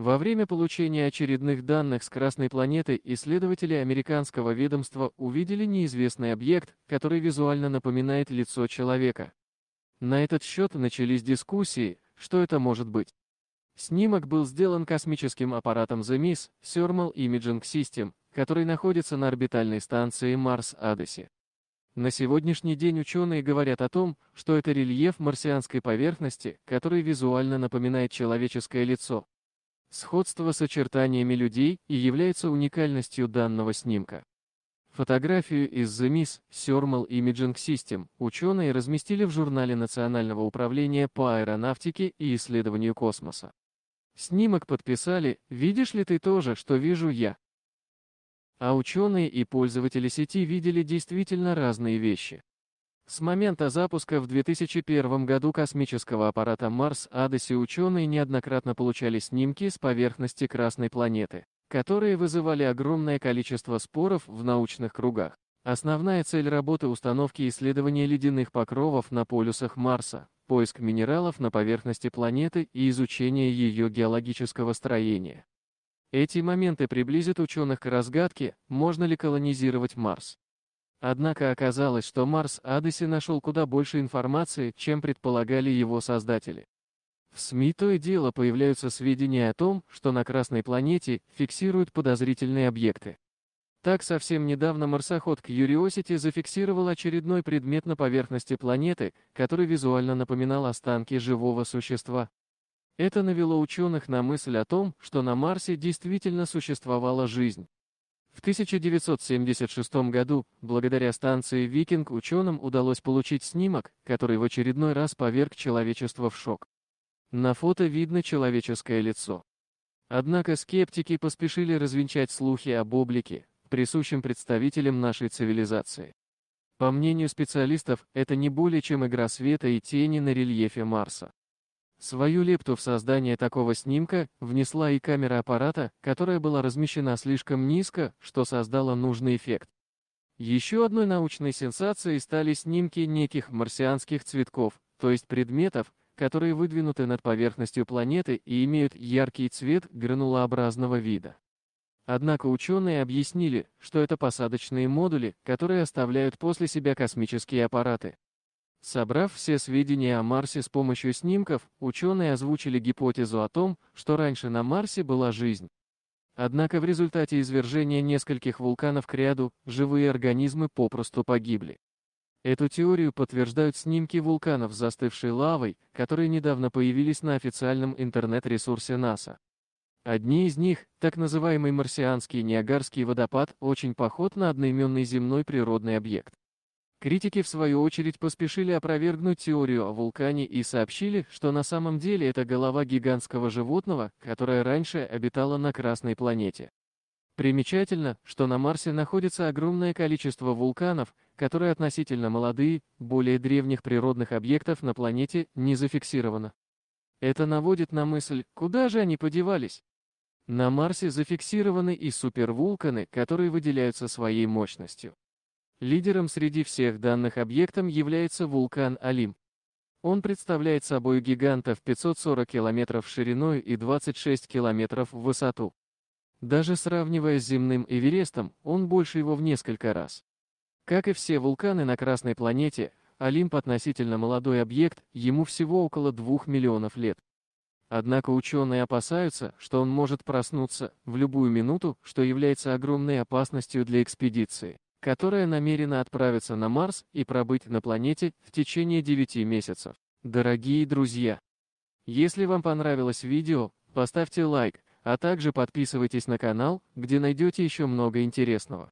Во время получения очередных данных с Красной планеты исследователи американского ведомства увидели неизвестный объект, который визуально напоминает лицо человека. На этот счет начались дискуссии, что это может быть. Снимок был сделан космическим аппаратом The MIS Thermal Imaging System, который находится на орбитальной станции Марс-Адесе. На сегодняшний день ученые говорят о том, что это рельеф марсианской поверхности, который визуально напоминает человеческое лицо. Сходство с очертаниями людей и является уникальностью данного снимка. Фотографию из The MIS Thermal Imaging System ученые разместили в журнале Национального управления по аэронавтике и исследованию космоса. Снимок подписали «Видишь ли ты тоже, что вижу я?» А ученые и пользователи сети видели действительно разные вещи. С момента запуска в 2001 году космического аппарата Марс Адоси ученые неоднократно получали снимки с поверхности Красной планеты, которые вызывали огромное количество споров в научных кругах. Основная цель работы установки исследования ледяных покровов на полюсах Марса, поиск минералов на поверхности планеты и изучение ее геологического строения. Эти моменты приблизят ученых к разгадке, можно ли колонизировать Марс. Однако оказалось, что Марс Адесе нашел куда больше информации, чем предполагали его создатели. В СМИ то и дело появляются сведения о том, что на Красной планете фиксируют подозрительные объекты. Так совсем недавно марсоход Curiosity зафиксировал очередной предмет на поверхности планеты, который визуально напоминал останки живого существа. Это навело ученых на мысль о том, что на Марсе действительно существовала жизнь. В 1976 году, благодаря станции «Викинг» ученым удалось получить снимок, который в очередной раз поверг человечество в шок. На фото видно человеческое лицо. Однако скептики поспешили развенчать слухи об облике, присущем представителям нашей цивилизации. По мнению специалистов, это не более чем игра света и тени на рельефе Марса. Свою лепту в создание такого снимка внесла и камера аппарата, которая была размещена слишком низко, что создало нужный эффект. Еще одной научной сенсацией стали снимки неких марсианских цветков, то есть предметов, которые выдвинуты над поверхностью планеты и имеют яркий цвет гранулообразного вида. Однако ученые объяснили, что это посадочные модули, которые оставляют после себя космические аппараты. Собрав все сведения о Марсе с помощью снимков, ученые озвучили гипотезу о том, что раньше на Марсе была жизнь. Однако в результате извержения нескольких вулканов к ряду, живые организмы попросту погибли. Эту теорию подтверждают снимки вулканов с застывшей лавой, которые недавно появились на официальном интернет-ресурсе НАСА. Одни из них, так называемый марсианский Ниагарский водопад, очень поход на одноименный земной природный объект. Критики, в свою очередь, поспешили опровергнуть теорию о вулкане и сообщили, что на самом деле это голова гигантского животного, которое раньше обитало на Красной планете. Примечательно, что на Марсе находится огромное количество вулканов, которые относительно молодые, более древних природных объектов на планете не зафиксировано. Это наводит на мысль, куда же они подевались? На Марсе зафиксированы и супервулканы, которые выделяются своей мощностью. Лидером среди всех данных объектом является вулкан Алим. Он представляет собой гиганта в 540 километров шириной и 26 километров в высоту. Даже сравнивая с земным Эверестом, он больше его в несколько раз. Как и все вулканы на Красной планете, Олимп относительно молодой объект, ему всего около 2 миллионов лет. Однако ученые опасаются, что он может проснуться в любую минуту, что является огромной опасностью для экспедиции которая намерена отправиться на Марс и пробыть на планете в течение 9 месяцев. Дорогие друзья, если вам понравилось видео, поставьте лайк, а также подписывайтесь на канал, где найдете еще много интересного.